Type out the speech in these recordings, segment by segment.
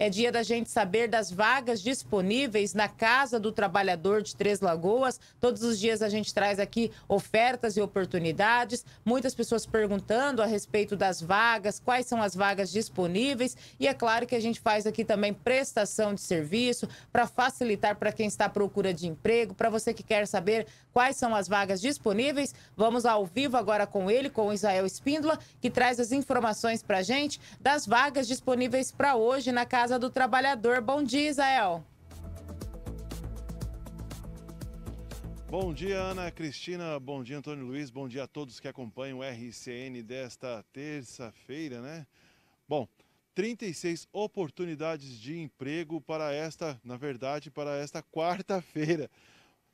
É dia da gente saber das vagas disponíveis na Casa do Trabalhador de Três Lagoas. Todos os dias a gente traz aqui ofertas e oportunidades. Muitas pessoas perguntando a respeito das vagas, quais são as vagas disponíveis. E é claro que a gente faz aqui também prestação de serviço para facilitar para quem está à procura de emprego. Para você que quer saber quais são as vagas disponíveis, vamos ao vivo agora com ele, com o Israel Espíndola, que traz as informações para a gente das vagas disponíveis para hoje na Casa Casa do Trabalhador. Bom dia, Israel. Bom dia, Ana Cristina. Bom dia, Antônio Luiz. Bom dia a todos que acompanham o RCN desta terça-feira, né? Bom, 36 oportunidades de emprego para esta, na verdade, para esta quarta-feira.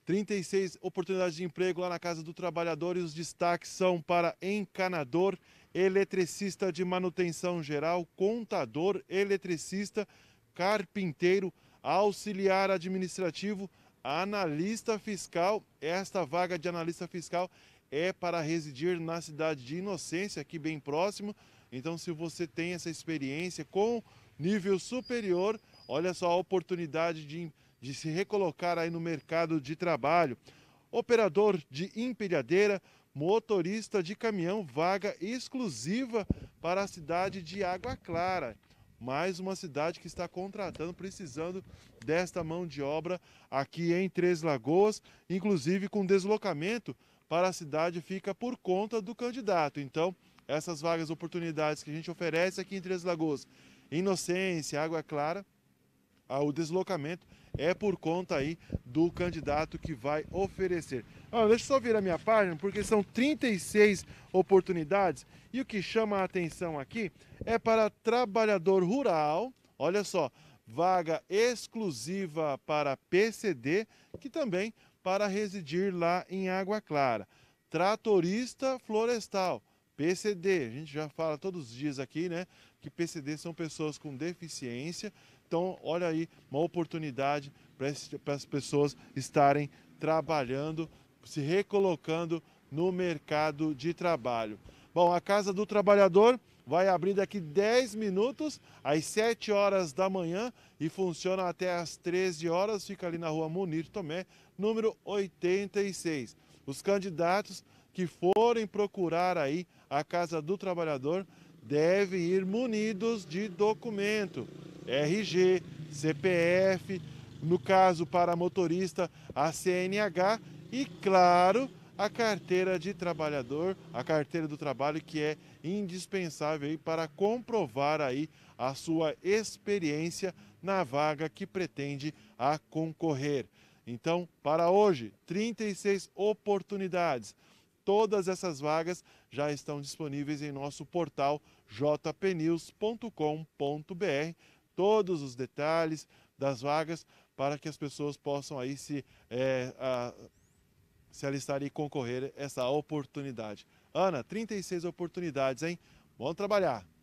36 oportunidades de emprego lá na Casa do Trabalhador e os destaques são para encanador, eletricista de manutenção geral, contador, eletricista, carpinteiro, auxiliar administrativo, analista fiscal. Esta vaga de analista fiscal é para residir na cidade de Inocência, aqui bem próximo. Então, se você tem essa experiência com nível superior, olha só a oportunidade de emprego de se recolocar aí no mercado de trabalho. Operador de empilhadeira, motorista de caminhão, vaga exclusiva para a cidade de Água Clara. Mais uma cidade que está contratando, precisando desta mão de obra aqui em Três Lagoas, inclusive com deslocamento para a cidade fica por conta do candidato. Então, essas vagas, oportunidades que a gente oferece aqui em Três Lagoas, Inocência, Água Clara, ah, o deslocamento é por conta aí do candidato que vai oferecer. Ah, deixa eu só virar minha página, porque são 36 oportunidades e o que chama a atenção aqui é para trabalhador rural, olha só, vaga exclusiva para PCD, que também para residir lá em Água Clara. Tratorista florestal, PCD, a gente já fala todos os dias aqui, né? Que PCD são pessoas com deficiência então, olha aí uma oportunidade para as pessoas estarem trabalhando, se recolocando no mercado de trabalho. Bom, a Casa do Trabalhador vai abrir daqui 10 minutos, às 7 horas da manhã, e funciona até às 13 horas. Fica ali na rua Munir Tomé, número 86. Os candidatos que forem procurar aí a Casa do Trabalhador devem ir munidos de documento. RG, CPF, no caso para motorista, a CNH e, claro, a carteira de trabalhador, a carteira do trabalho que é indispensável aí para comprovar aí a sua experiência na vaga que pretende a concorrer. Então, para hoje, 36 oportunidades. Todas essas vagas já estão disponíveis em nosso portal jpnews.com.br todos os detalhes das vagas para que as pessoas possam aí se, é, a, se alistar e concorrer a essa oportunidade. Ana, 36 oportunidades, hein? Vamos trabalhar!